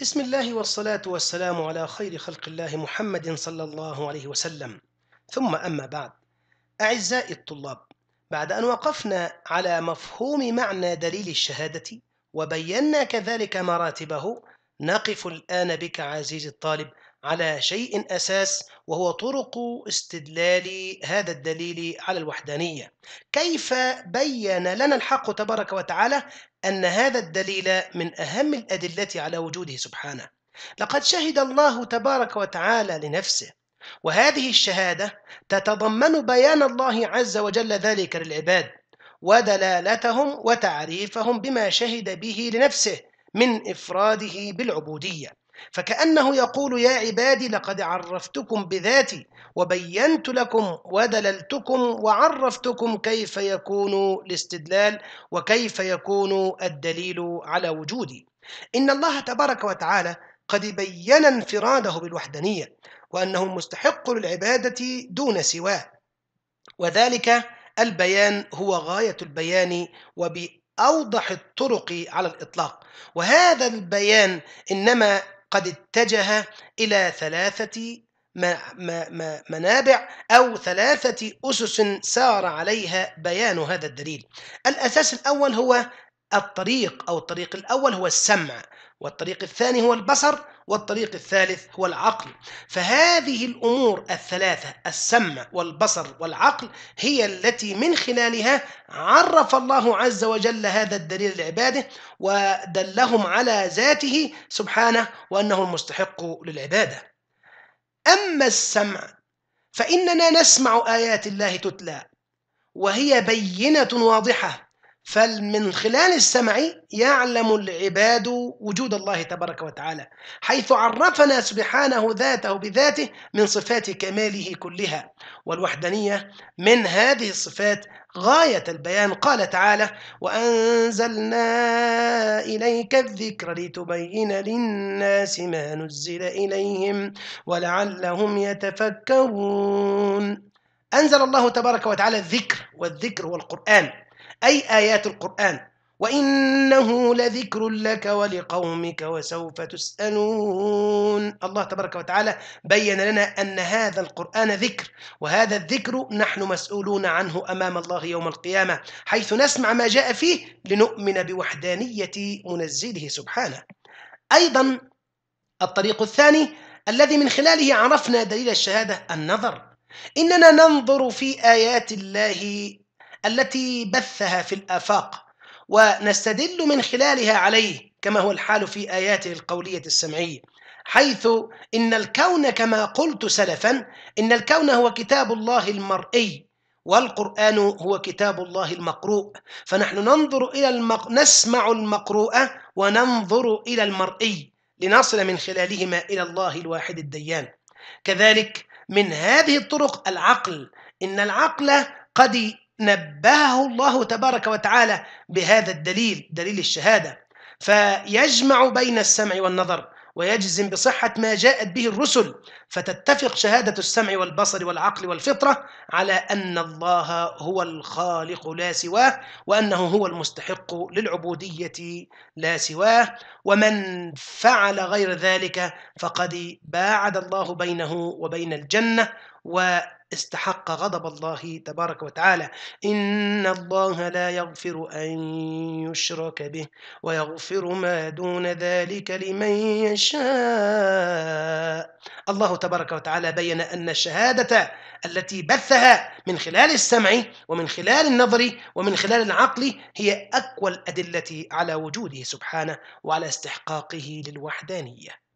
بسم الله والصلاة والسلام على خير خلق الله محمد صلى الله عليه وسلم ثم أما بعد أعزائي الطلاب بعد أن وقفنا على مفهوم معنى دليل الشهادة وبينا كذلك مراتبه نقف الآن بك عزيزي الطالب على شيء أساس وهو طرق استدلال هذا الدليل على الوحدانية كيف بين لنا الحق تبارك وتعالى أن هذا الدليل من أهم الأدلة على وجوده سبحانه لقد شهد الله تبارك وتعالى لنفسه وهذه الشهادة تتضمن بيان الله عز وجل ذلك للعباد ودلالتهم وتعريفهم بما شهد به لنفسه من إفراده بالعبودية فكأنه يقول يا عبادي لقد عرفتكم بذاتي وبينت لكم ودللتكم وعرفتكم كيف يكون الاستدلال وكيف يكون الدليل على وجودي إن الله تبارك وتعالى قد بين انفراده بالوحدانية وأنه مستحق للعبادة دون سواه وذلك البيان هو غاية البيان وبأوضح الطرق على الإطلاق وهذا البيان إنما قد اتجه إلى ثلاثة منابع أو ثلاثة أسس سار عليها بيان هذا الدليل الأساس الأول هو الطريق أو الطريق الأول هو السمع والطريق الثاني هو البصر والطريق الثالث هو العقل فهذه الأمور الثلاثة السمع والبصر والعقل هي التي من خلالها عرف الله عز وجل هذا الدليل لعباده ودلهم على ذاته سبحانه وأنه المستحق للعبادة أما السمع فإننا نسمع آيات الله تتلى وهي بينة واضحة فمن خلال السمع يعلم العباد وجود الله تبارك وتعالى حيث عرفنا سبحانه ذاته بذاته من صفات كماله كلها والوحدانية من هذه الصفات غاية البيان قال تعالى وأنزلنا إليك الذكر لتبين للناس ما نزل إليهم ولعلهم يتفكرون أنزل الله تبارك وتعالى الذكر والذكر هو القرآن أي آيات القرآن وإنه لذكر لك ولقومك وسوف تسألون الله تبارك وتعالى بين لنا أن هذا القرآن ذكر وهذا الذكر نحن مسؤولون عنه أمام الله يوم القيامة حيث نسمع ما جاء فيه لنؤمن بوحدانية منزله سبحانه أيضا الطريق الثاني الذي من خلاله عرفنا دليل الشهادة النظر إننا ننظر في آيات الله التي بثها في الآفاق ونستدل من خلالها عليه كما هو الحال في آياته القولية السمعية حيث إن الكون كما قلت سلفا إن الكون هو كتاب الله المرئي والقرآن هو كتاب الله المقروء فنحن ننظر إلى المق... نسمع المقروء وننظر إلى المرئي لنصل من خلالهما إلى الله الواحد الديان كذلك من هذه الطرق العقل إن العقل قد نبهه الله تبارك وتعالى بهذا الدليل دليل الشهادة فيجمع بين السمع والنظر ويجزم بصحة ما جاءت به الرسل فتتفق شهادة السمع والبصر والعقل والفطرة على أن الله هو الخالق لا سواه وأنه هو المستحق للعبودية لا سواه ومن فعل غير ذلك فقد باعد الله بينه وبين الجنة و استحق غضب الله تبارك وتعالى إن الله لا يغفر أن يشرك به ويغفر ما دون ذلك لمن يشاء الله تبارك وتعالى بين أن الشهادة التي بثها من خلال السمع ومن خلال النظر ومن خلال العقل هي أقوى الأدلة على وجوده سبحانه وعلى استحقاقه للوحدانية